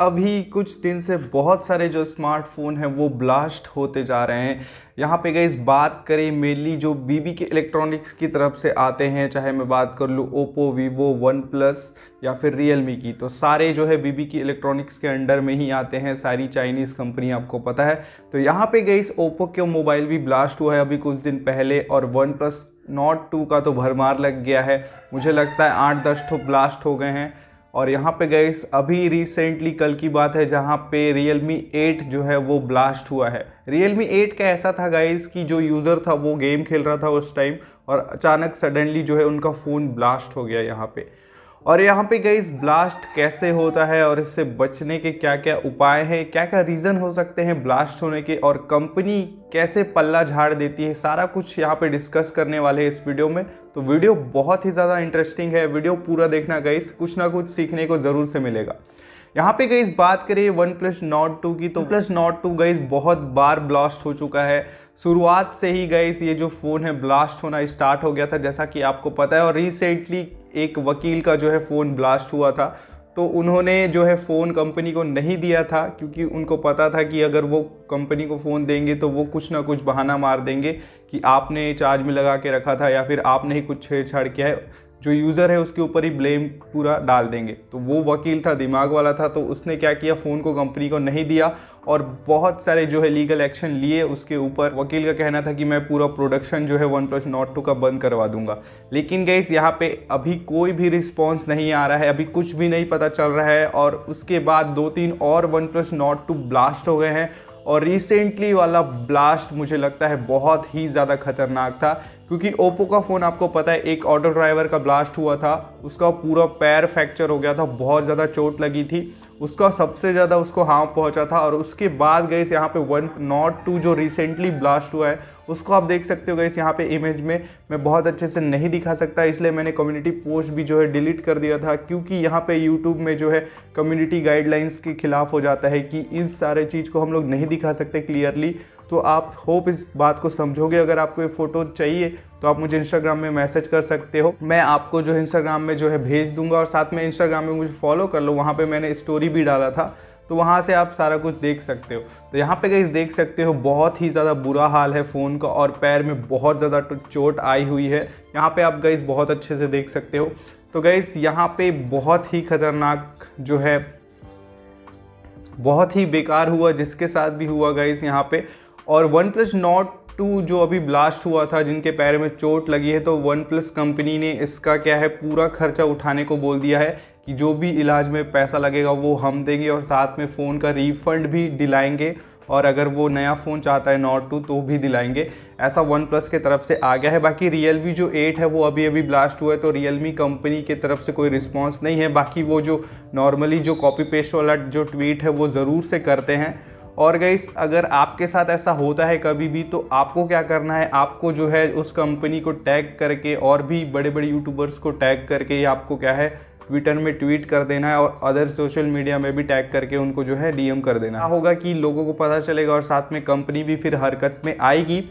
अभी कुछ दिन से बहुत सारे जो स्मार्टफ़ोन हैं वो ब्लास्ट होते जा रहे हैं यहाँ पे गई बात करें मेनली जो बीबी के इलेक्ट्रॉनिक्स की तरफ से आते हैं चाहे मैं बात कर लूँ ओप्पो वीवो वन प्लस या फिर रियलमी की तो सारे जो है बीबी की इलेक्ट्रॉनिक्स के अंडर में ही आते हैं सारी चाइनीज़ कंपनी आपको पता है तो यहाँ पे गई ओप्पो के मोबाइल भी ब्लास्ट हुआ है अभी कुछ दिन पहले और वन प्लस नॉट टू का तो भरमार लग गया है मुझे लगता है आठ दस ठो ब्लास्ट हो गए हैं और यहाँ पे गए अभी रिसेंटली कल की बात है जहाँ पे मी 8 जो है वो ब्लास्ट हुआ है मी 8 का ऐसा था गाइस कि जो यूज़र था वो गेम खेल रहा था उस टाइम और अचानक सडनली जो है उनका फ़ोन ब्लास्ट हो गया यहाँ पे और यहाँ पे गई ब्लास्ट कैसे होता है और इससे बचने के क्या क्या उपाय हैं क्या क्या रीज़न हो सकते हैं ब्लास्ट होने के और कंपनी कैसे पल्ला झाड़ देती है सारा कुछ यहाँ पे डिस्कस करने वाले हैं इस वीडियो में तो वीडियो बहुत ही ज़्यादा इंटरेस्टिंग है वीडियो पूरा देखना गई कुछ ना कुछ सीखने को ज़रूर से मिलेगा यहाँ पे गई बात करें वन प्लस नॉट टू की तो प्लस नॉट टू गई बहुत बार ब्लास्ट हो चुका है शुरुआत से ही गई ये जो फ़ोन है ब्लास्ट होना स्टार्ट हो गया था जैसा कि आपको पता है और रिसेंटली एक वकील का जो है फ़ोन ब्लास्ट हुआ था तो उन्होंने जो है फ़ोन कंपनी को नहीं दिया था क्योंकि उनको पता था कि अगर वो कंपनी को फ़ोन देंगे तो वो कुछ ना कुछ बहाना मार देंगे कि आपने चार्ज में लगा के रखा था या फिर आपने ही कुछ छेड़छाड़ किया है जो यूज़र है उसके ऊपर ही ब्लेम पूरा डाल देंगे तो वो वकील था दिमाग वाला था तो उसने क्या किया फ़ोन को कंपनी को नहीं दिया और बहुत सारे जो है लीगल एक्शन लिए उसके ऊपर वकील का कहना था कि मैं पूरा प्रोडक्शन जो है वन प्लस नॉट टू का बंद करवा दूंगा लेकिन गैस यहाँ पे अभी कोई भी रिस्पॉन्स नहीं आ रहा है अभी कुछ भी नहीं पता चल रहा है और उसके बाद दो तीन और one plus nord two blast हो गए हैं और रिसेंटली वाला ब्लास्ट मुझे लगता है बहुत ही ज़्यादा खतरनाक था क्योंकि ओप्पो का फ़ोन आपको पता है एक ऑटो ड्राइवर का ब्लास्ट हुआ था उसका पूरा पैर फ्रैक्चर हो गया था बहुत ज़्यादा चोट लगी थी उसका सबसे ज़्यादा उसको हार्म पहुंचा था और उसके बाद गए यहाँ पे वन नॉट टू जो रिसेंटली ब्लास्ट हुआ है उसको आप देख सकते हो गए यहाँ पे इमेज में मैं बहुत अच्छे से नहीं दिखा सकता इसलिए मैंने कम्युनिटी पोस्ट भी जो है डिलीट कर दिया था क्योंकि यहाँ पे यूट्यूब में जो है कम्युनिटी गाइडलाइंस के खिलाफ हो जाता है कि इस सारे चीज़ को हम लोग नहीं दिखा सकते क्लियरली तो आप होप इस बात को समझोगे अगर आपको ये फ़ोटो चाहिए तो आप मुझे इंस्टाग्राम में मैसेज कर सकते हो मैं आपको जो है इंस्टाग्राम में जो है भेज दूंगा और साथ में इंस्टाग्राम में मुझे फॉलो कर लो वहाँ पे मैंने स्टोरी भी डाला था तो वहाँ से आप सारा कुछ देख सकते हो तो यहाँ पे गई देख सकते हो बहुत ही ज़्यादा बुरा हाल है फ़ोन का और पैर में बहुत ज़्यादा चोट आई हुई है यहाँ पे आप गई बहुत अच्छे से देख सकते हो तो गईस यहाँ पे बहुत ही ख़तरनाक जो है बहुत ही बेकार हुआ जिसके साथ भी हुआ गईस यहाँ पे और वन प्लस नॉट टू जो अभी ब्लास्ट हुआ था जिनके पैर में चोट लगी है तो वन प्लस कंपनी ने इसका क्या है पूरा खर्चा उठाने को बोल दिया है कि जो भी इलाज में पैसा लगेगा वो हम देंगे और साथ में फ़ोन का रिफ़ंड भी दिलाएंगे और अगर वो नया फ़ोन चाहता है नॉट टू तो भी दिलाएंगे ऐसा वन प्लस के तरफ से आ गया है बाकी रियल मी जो एट है वो अभी अभी ब्लास्ट हुआ है तो रियल मी कंपनी के तरफ से कोई रिस्पॉन्स नहीं है बाकी वो जो नॉर्मली जो कॉपी पेस्ट वाला जो ट्वीट है वो ज़रूर से करते हैं और गई अगर आपके साथ ऐसा होता है कभी भी तो आपको क्या करना है आपको जो है उस कंपनी को टैग करके और भी बड़े बड़े यूट्यूबर्स को टैग करके आपको क्या है ट्विटर में ट्वीट कर देना है और अदर सोशल मीडिया में भी टैग करके उनको जो है डीएम कर देना होगा कि लोगों को पता चलेगा और साथ में कंपनी भी फिर हरकत में आएगी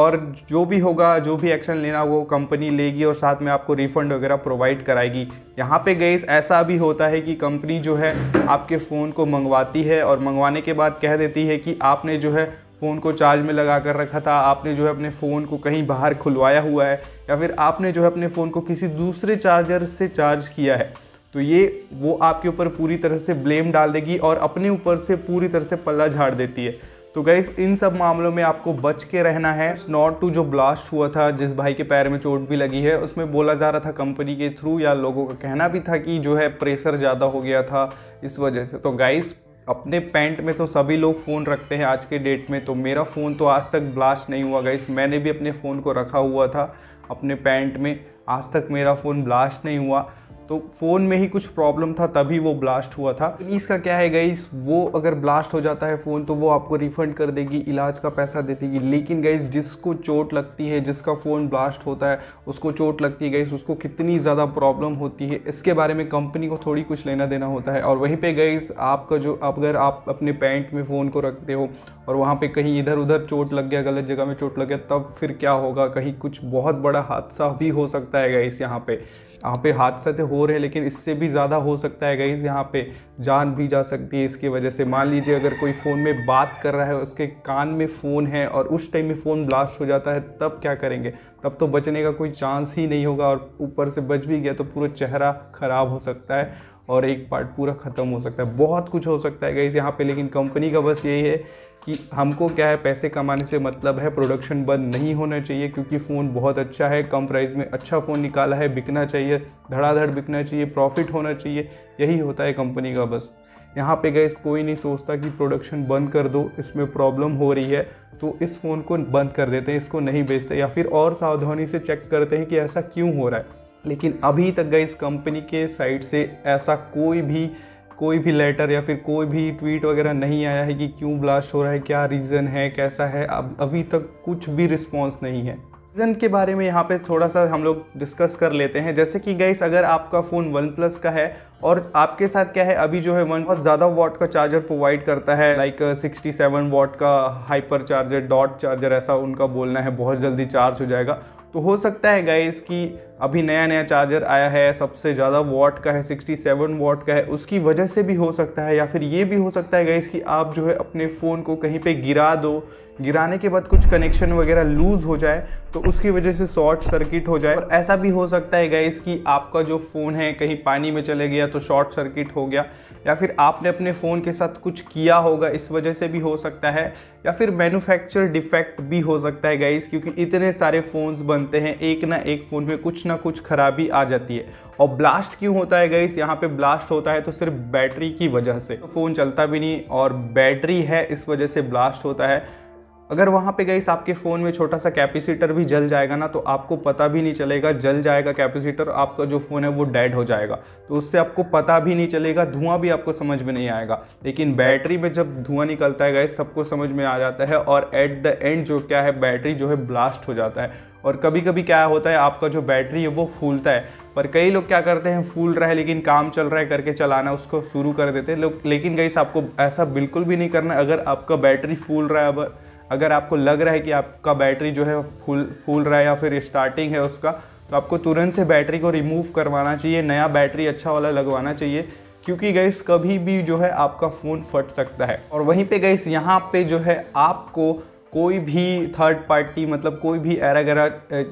और जो भी होगा जो भी एक्शन लेना वो कंपनी लेगी और साथ में आपको रिफ़ंड वगैरह प्रोवाइड कराएगी यहाँ पे गई ऐसा भी होता है कि कंपनी जो है आपके फ़ोन को मंगवाती है और मंगवाने के बाद कह देती है कि आपने जो है फ़ोन को चार्ज में लगा कर रखा था आपने जो है अपने फ़ोन को कहीं बाहर खुलवाया हुआ है या फिर आपने जो है अपने फ़ोन को किसी दूसरे चार्जर से चार्ज किया है तो ये वो आपके ऊपर पूरी तरह से ब्लेम डाल देगी और अपने ऊपर से पूरी तरह से पल्ला झाड़ देती है तो गाइज इन सब मामलों में आपको बच के रहना है नॉट टू जो ब्लास्ट हुआ था जिस भाई के पैर में चोट भी लगी है उसमें बोला जा रहा था कंपनी के थ्रू या लोगों का कहना भी था कि जो है प्रेशर ज़्यादा हो गया था इस वजह से तो गाइस अपने पैंट में तो सभी लोग फ़ोन रखते हैं आज के डेट में तो मेरा फ़ोन तो आज तक ब्लास्ट नहीं हुआ गाइस मैंने भी अपने फ़ोन को रखा हुआ था अपने पैंट में आज तक मेरा फ़ोन ब्लास्ट नहीं हुआ तो फ़ोन में ही कुछ प्रॉब्लम था तभी वो ब्लास्ट हुआ था इसका क्या है गाइस वो अगर ब्लास्ट हो जाता है फ़ोन तो वो आपको रिफ़ंड कर देगी इलाज का पैसा दे देगी लेकिन गाइस जिसको चोट लगती है जिसका फ़ोन ब्लास्ट होता है उसको चोट लगती है गाइस उसको कितनी ज़्यादा प्रॉब्लम होती है इसके बारे में कंपनी को थोड़ी कुछ लेना देना होता है और वहीं पर गाइस आपका जो अगर आप अपने पैंट में फ़ोन को रखते हो और वहाँ पर कहीं इधर उधर चोट लग गया गलत जगह में चोट लग गया तब फिर क्या होगा कहीं कुछ बहुत बड़ा हादसा भी हो सकता है गाइस यहाँ पर यहाँ पे हादसे तो हो रहे हैं लेकिन इससे भी ज़्यादा हो सकता है गाइज़ यहाँ पे जान भी जा सकती है इसकी वजह से मान लीजिए अगर कोई फ़ोन में बात कर रहा है उसके कान में फ़ोन है और उस टाइम में फ़ोन ब्लास्ट हो जाता है तब क्या करेंगे तब तो बचने का कोई चांस ही नहीं होगा और ऊपर से बच भी गया तो पूरा चेहरा ख़राब हो सकता है और एक पार्ट पूरा ख़त्म हो सकता है बहुत कुछ हो सकता है गाइज़ यहाँ पर लेकिन कंपनी का बस यही है कि हमको क्या है पैसे कमाने से मतलब है प्रोडक्शन बंद नहीं होना चाहिए क्योंकि फ़ोन बहुत अच्छा है कम प्राइस में अच्छा फ़ोन निकाला है बिकना चाहिए धड़ाधड़ बिकना चाहिए प्रॉफिट होना चाहिए यही होता है कंपनी का बस यहाँ पे गए कोई नहीं सोचता कि प्रोडक्शन बंद कर दो इसमें प्रॉब्लम हो रही है तो इस फ़ोन को बंद कर देते हैं इसको नहीं बेचते या फिर और सावधानी से चेक करते हैं कि ऐसा क्यों हो रहा है लेकिन अभी तक गए इस कंपनी के साइड से ऐसा कोई भी कोई भी लेटर या फिर कोई भी ट्वीट वगैरह नहीं आया है कि क्यों ब्लास्ट हो रहा है क्या रीज़न है कैसा है अब अभी तक कुछ भी रिस्पॉन्स नहीं है रीज़न के बारे में यहाँ पे थोड़ा सा हम लोग डिस्कस कर लेते हैं जैसे कि गैस अगर आपका फ़ोन वन प्लस का है और आपके साथ क्या है अभी जो है वन बहुत ज़्यादा वॉट का चार्जर प्रोवाइड करता है लाइक सिक्सटी सेवन वॉट का हाइपर चार्जर डॉट चार्जर ऐसा उनका बोलना है बहुत जल्दी चार्ज हो जाएगा तो हो सकता है गैस कि अभी नया नया चार्जर आया है सबसे ज़्यादा वॉट का है 67 वॉट का है उसकी वजह से भी हो सकता है या फिर ये भी हो सकता है गैस कि आप जो है अपने फ़ोन को कहीं पे गिरा दो गिराने के बाद कुछ कनेक्शन वगैरह लूज़ हो जाए तो उसकी वजह से शॉर्ट सर्किट हो जाए और ऐसा भी हो सकता है गैस कि आपका जो फ़ोन है कहीं पानी में चले गया तो शॉर्ट सर्किट हो गया या फिर आपने अपने फ़ोन के साथ कुछ किया होगा इस वजह से भी हो सकता है या फिर मैनुफैक्चर डिफेक्ट भी हो सकता है गैस क्योंकि इतने सारे फ़ोन्स बनते हैं एक ना एक फ़ोन में कुछ ना ना कुछ खराबी आ जाती है और ब्लास्ट क्यों होता है गई यहाँ पे ब्लास्ट होता है तो सिर्फ बैटरी की वजह से तो फ़ोन चलता भी नहीं और बैटरी है इस वजह से ब्लास्ट होता है अगर वहाँ पे गई आपके फ़ोन में छोटा सा कैपेसिटर भी जल जाएगा ना तो आपको पता भी नहीं चलेगा जल जाएगा कैपेसिटर आपका जो फ़ोन है वो डेड हो जाएगा तो उससे आपको पता भी नहीं चलेगा धुआं भी आपको समझ में नहीं आएगा लेकिन बैटरी में जब धुआं निकलता है गए सबको समझ में आ जाता है और एट द एंड जो क्या है बैटरी जो है ब्लास्ट हो जाता है और कभी कभी क्या होता है आपका जो बैटरी है वो फूलता है पर कई लोग क्या करते हैं फूल रहा है लेकिन काम चल रहा है करके चलाना उसको शुरू कर देते हैं लोग लेकिन गई आपको ऐसा बिल्कुल भी नहीं करना अगर आपका बैटरी फूल रहा है अगर आपको लग रहा है कि आपका बैटरी जो है फूल फूल रहा है या फिर स्टार्टिंग है उसका तो आपको तुरंत से बैटरी को रिमूव करवाना चाहिए नया बैटरी अच्छा वाला लगवाना चाहिए क्योंकि गैस कभी भी जो है आपका फ़ोन फट सकता है और वहीं पे गैस यहाँ पे जो है आपको कोई भी थर्ड पार्टी मतलब कोई भी एरा गरा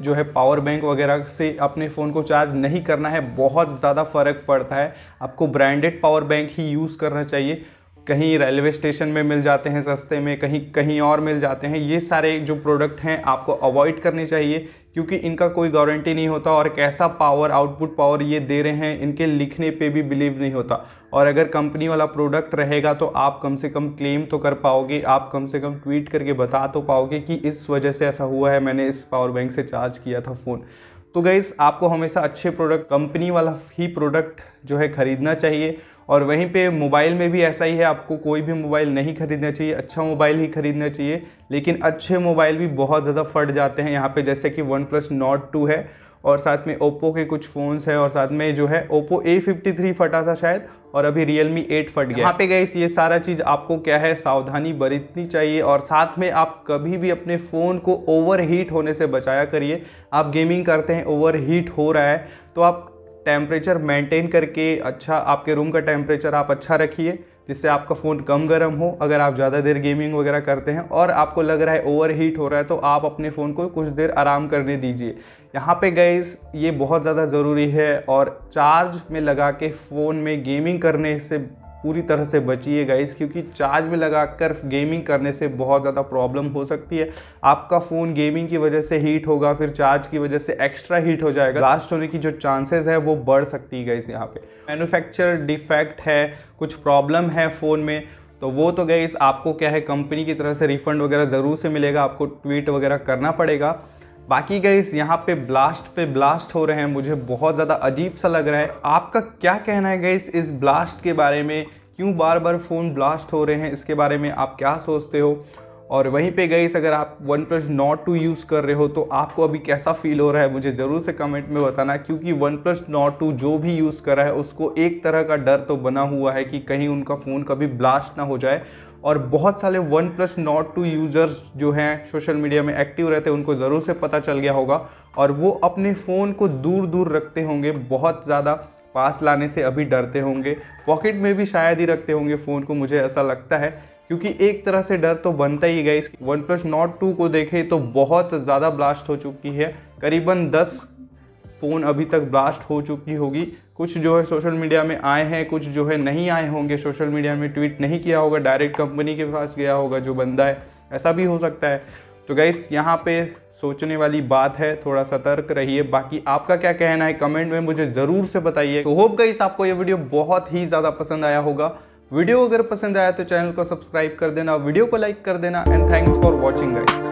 जो है पावर बैंक वगैरह से अपने फ़ोन को चार्ज नहीं करना है बहुत ज़्यादा फ़र्क पड़ता है आपको ब्रांडेड पावर बैंक ही यूज़ करना चाहिए कहीं रेलवे स्टेशन में मिल जाते हैं सस्ते में कहीं कहीं और मिल जाते हैं ये सारे जो प्रोडक्ट हैं आपको अवॉइड करने चाहिए क्योंकि इनका कोई गारंटी नहीं होता और कैसा पावर आउटपुट पावर ये दे रहे हैं इनके लिखने पे भी बिलीव नहीं होता और अगर कंपनी वाला प्रोडक्ट रहेगा तो आप कम से कम क्लेम तो कर पाओगे आप कम से कम ट्वीट करके बता तो पाओगे कि इस वजह से ऐसा हुआ है मैंने इस पावर बैंक से चार्ज किया था फ़ोन तो गई आपको हमेशा अच्छे प्रोडक्ट कंपनी वाला ही प्रोडक्ट जो है ख़रीदना चाहिए और वहीं पे मोबाइल में भी ऐसा ही है आपको कोई भी मोबाइल नहीं खरीदना चाहिए अच्छा मोबाइल ही खरीदना चाहिए लेकिन अच्छे मोबाइल भी बहुत ज़्यादा फट जाते हैं यहाँ पे जैसे कि वन प्लस नॉट टू है और साथ में ओप्पो के कुछ फ़ोन्स हैं और साथ में जो है ओप्पो ए फिफ्टी थ्री फटा था शायद और अभी रियलमी एट फट गया यहाँ पे गए ये सारा चीज़ आपको क्या है सावधानी बरतनी चाहिए और साथ में आप कभी भी अपने फ़ोन को ओवर हीट होने से बचाया करिए आप गेमिंग करते हैं ओवर हीट हो रहा है तो आप टेम्परेचर मेंटेन करके अच्छा आपके रूम का टेम्परेचर आप अच्छा रखिए जिससे आपका फ़ोन कम गर्म हो अगर आप ज़्यादा देर गेमिंग वगैरह करते हैं और आपको लग रहा है ओवर हीट हो रहा है तो आप अपने फ़ोन को कुछ देर आराम करने दीजिए यहाँ पे गैस ये बहुत ज़्यादा ज़रूरी है और चार्ज में लगा के फ़ोन में गेमिंग करने से पूरी तरह से बचिए गाइस क्योंकि चार्ज में लगाकर गेमिंग करने से बहुत ज़्यादा प्रॉब्लम हो सकती है आपका फ़ोन गेमिंग की वजह से हीट होगा फिर चार्ज की वजह से एक्स्ट्रा हीट हो जाएगा लास्ट होने की जो चांसेस है वो बढ़ सकती है गाइस यहाँ पे मैन्युफैक्चर डिफेक्ट है कुछ प्रॉब्लम है फ़ोन में तो वो तो गई आपको क्या है कंपनी की तरफ से रिफ़ंड वगैरह ज़रूर से मिलेगा आपको ट्वीट वगैरह करना पड़ेगा बाकी गईस यहाँ पे ब्लास्ट पे ब्लास्ट हो रहे हैं मुझे बहुत ज़्यादा अजीब सा लग रहा है आपका क्या कहना है गईस इस ब्लास्ट के बारे में क्यों बार बार फ़ोन ब्लास्ट हो रहे हैं इसके बारे में आप क्या सोचते हो और वहीं पे गई अगर आप one plus nord two use कर रहे हो तो आपको अभी कैसा फील हो रहा है मुझे ज़रूर से कमेंट में बताना क्योंकि वन प्लस नॉट टू जो भी यूज़ कर रहा है उसको एक तरह का डर तो बना हुआ है कि कहीं उनका फ़ोन कभी ब्लास्ट ना हो जाए और बहुत सारे one plus nord two users जो हैं सोशल मीडिया में एक्टिव रहते हैं उनको ज़रूर से पता चल गया होगा और वो अपने फ़ोन को दूर दूर रखते होंगे बहुत ज़्यादा पास लाने से अभी डरते होंगे पॉकेट में भी शायद ही रखते होंगे फ़ोन को मुझे ऐसा लगता है क्योंकि एक तरह से डर तो बनता ही गया इस वन प्लस नॉट टू को देखें तो बहुत ज़्यादा ब्लास्ट हो चुकी है करीबन 10 फ़ोन अभी तक ब्लास्ट हो चुकी होगी कुछ जो है सोशल मीडिया में आए हैं कुछ जो है नहीं आए होंगे सोशल मीडिया में ट्वीट नहीं किया होगा डायरेक्ट कंपनी के पास गया होगा जो बंदा है ऐसा भी हो सकता है तो गाइस यहाँ पे सोचने वाली बात है थोड़ा सतर्क रहिए बाकी आपका क्या कहना है कमेंट में मुझे ज़रूर से बताइए तो होप गाइस आपको ये वीडियो बहुत ही ज़्यादा पसंद आया होगा वीडियो अगर पसंद आया तो चैनल को सब्सक्राइब कर देना वीडियो को लाइक कर देना and thanks for watching guys